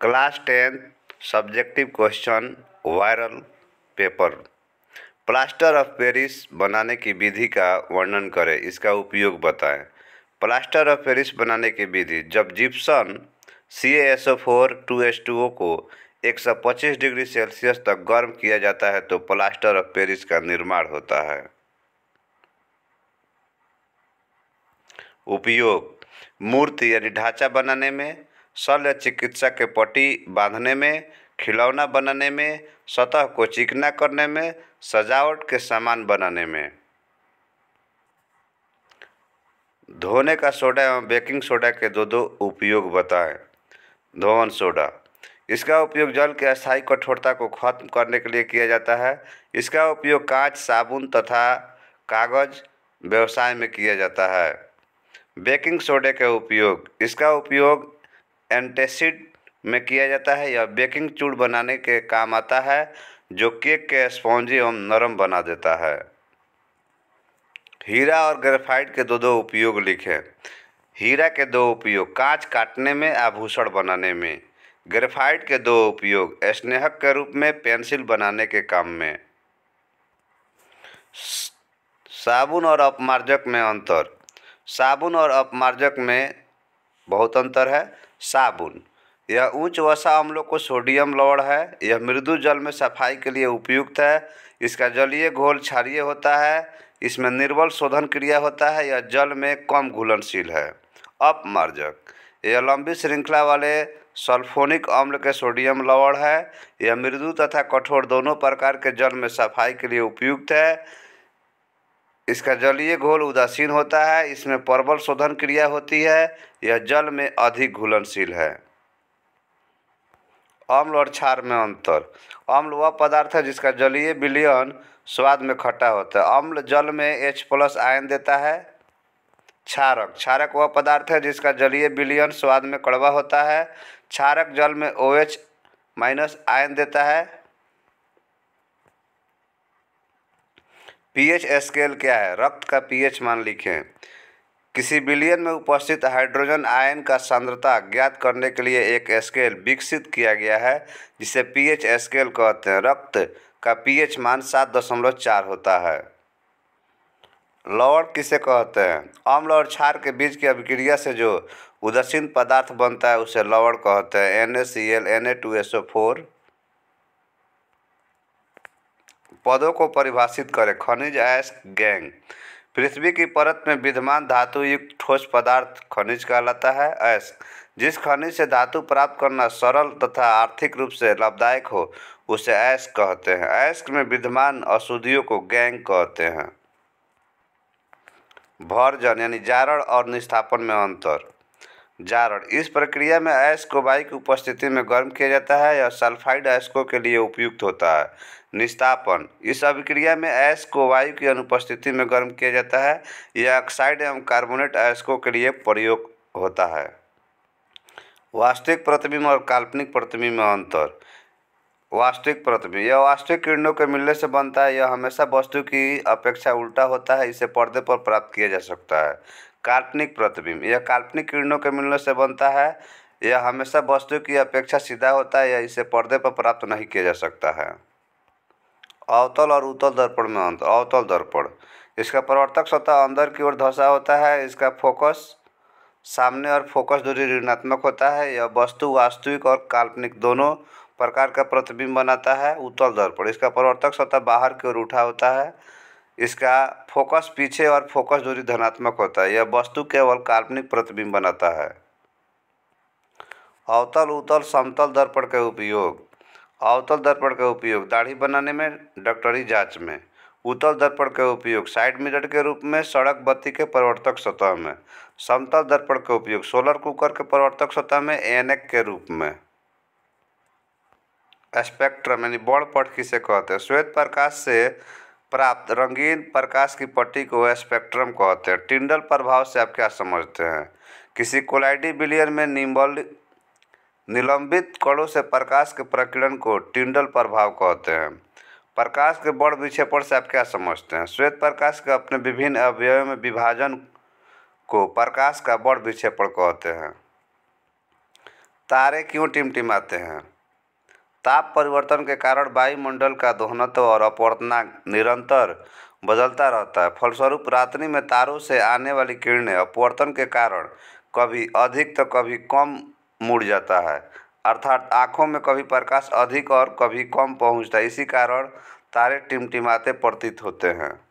class tenth subjective question viral paper plaster of Paris बनाने की विधि का वर्णन करें इसका उपयोग बताएं प्लास्टर ऑफ पेरिस बनाने की विधि जब gypsum C S O four two S two O को 125 डिग्री सेल्सियस तक गर्म किया जाता है तो प्लास्टर ऑफ पेरिस का निर्माण होता है उपयोग मूर्ति यानी ढांचा बनाने में शल्य चिकित्सा के पट्टी बांधने में खिलौना बनाने में सतह को चिकना करने में सजावट के सामान बनाने में धोने का सोडा एवं बेकिंग सोडा के दो दो उपयोग बताएं धोवन सोडा इसका उपयोग जल के अस्थायी कठोरता को खत्म करने के लिए किया जाता है इसका उपयोग कांच साबुन तथा कागज व्यवसाय में किया जाता है बेकिंग सोडे का उपयोग इसका उपयोग एंटेसिड में किया जाता है यह बेकिंग चूड़ बनाने के काम आता है जो केक के स्पॉन्जी एवं नरम बना देता है हीरा और ग्रेफाइट के दो दो उपयोग लिखें हीरा के दो उपयोग कांच काटने में आभूषण बनाने में ग्रेफाइट के दो उपयोग स्नेहक के रूप में पेंसिल बनाने के काम में साबुन और अपमार्जक में अंतर साबुन और अपमार्जक में बहुत अंतर है साबुन यह उच्च वसा अम्लों को सोडियम लवण है यह मृदु जल में सफाई के लिए उपयुक्त है इसका जलीय घोल क्षारिय होता है इसमें निर्बल शोधन क्रिया होता है यह जल में कम घुलनशील है अपमार्जक यह लंबी श्रृंखला वाले सल्फोनिक अम्ल के सोडियम लवण है यह मृदु तथा कठोर दोनों प्रकार के जल में सफाई के लिए उपयुक्त है इसका जलीय घोल उदासीन होता है इसमें प्रबल शोधन क्रिया होती है यह जल में अधिक घुलनशील है अम्ल और क्षार में अंतर अम्ल वह पदार्थ है जिसका जलीय विलयन स्वाद में खट्टा होता है अम्ल जल में एच प्लस आयन देता है क्षारक क्षारक वह पदार्थ है जिसका जलीय विलयन स्वाद में कड़वा होता है क्षारक जल में O OH H minus ion देता है पीएच स्केल क्या है रक्त का पीएच मान लिखें किसी बिलियन में उपस्थित हाइड्रोजन आयन का सांद्रता ज्ञात करने के लिए एक स्केल विकसित किया गया है जिसे पीएच स्केल कहते हैं रक्त का पीएच मान सात दशमलव चार होता है लवण किसे कहते हैं अम्ल और क्षार के बीच की अभिक्रिया से जो उदासीन पदार्थ बनता है उसे लवण कहते हैं N A C L N A two S O four पदों को परिभाषित करें खनिज अयस्क गैंग पृथ्वी की परत में विद्यमान धातु युक्त ठोस पदार्थ खनिज कहलाता है अयस्क जिस खनिज से धातु प्राप्त करना सरल तथा आर्थिक रूप से लाभदायक हो उसे अयस्क कहते हैं अयस्क में विद्यमान अशुद्धियों को गैंग कहते हैं भर्जन यानी जारण और निष्ठापन में अंतर जारण इस प्रक्रिया में ऐस को वायु की उपस्थिति में गर्म किया जाता है या सल्फाइड अयस्कों के लिए उपयुक्त होता है निस्तापन इस अभिक्रिया में ऐस को वायु की अनुपस्थिति में गर्म किया जाता है यह ऑक्साइड एवं कार्बोनेट अयस्कों के लिए प्रयोग होता है वास्तविक प्रतिबिंब और काल्पनिक प्रतिबिंब में अंतर वास्तविक प्रतिबिंब यह वास्तविक किरणों के मिलने से बनता है यह हमेशा वस्तु की अपेक्षा उल्टा होता है इसे पर्दे पर प्राप्त किया जा सकता है काल्पनिक प्रतिबिंब यह काल्पनिक किरणों के मिलने से बनता है यह हमेशा वस्तु की अपेक्षा सीधा होता है या इसे पर्दे पर प्राप्त नहीं किया जा सकता है अवतल और उतल दर्पण में अंतर अवतल दर्पण इसका प्रवर्तक सतह अंदर की ओर धंसा होता है इसका फोकस सामने और फोकस दूरी ऋणात्मक होता है यह वस्तु वास्तविक और काल्पनिक दोनों प्रकार का प्रतिबिंब बनाता है उत्तल दर्पण इसका प्रवर्तक सतह बाहर की ओर उठा होता है इसका फोकस पीछे और फोकस दूरी धनात्मक होता है यह वस्तु केवल काल्पनिक प्रतिबिंब बनाता है अवतल उतल समतल दर्पण का उपयोग अवतल दर्पण का उपयोग दाढ़ी बनाने में डॉक्टरी जांच में उतल दर्पण का उपयोग साइड मिरर के रूप में सड़क बत्ती के परिवर्तक सतह में समतल दर्पण का उपयोग सोलर कुकर के परिवर्तक सतह में एनएक के रूप में स्पेक्ट्रम यानी बड़ पट से कहते हैं श्वेत प्रकाश से प्राप्त रंगीन प्रकाश की पट्टी को स्पेक्ट्रम कहते हैं टिंडल प्रभाव से आप क्या समझते हैं किसी कोलाइडी बिलियन में निम्बल निलंबित कणों से प्रकाश के प्रकीर्णन को टिंडल प्रभाव कहते हैं प्रकाश के बड़ विक्षेपण से आप क्या समझते हैं श्वेत प्रकाश के अपने विभिन्न अवयव में विभाजन को प्रकाश का बड़ विक्षेपण कहते हैं तारे क्यों टिमटिमाते हैं ताप परिवर्तन के कारण वायुमंडल का दोहनत्व और अपवर्तना निरंतर बदलता रहता है फलस्वरूप रात्रि में तारों से आने वाली किरणें अपवर्तन के कारण कभी अधिक तो कभी कम मुड़ जाता है अर्थात आँखों में कभी प्रकाश अधिक और कभी कम पहुँचता है इसी कारण तारे टिमटिमाते प्रतीत होते हैं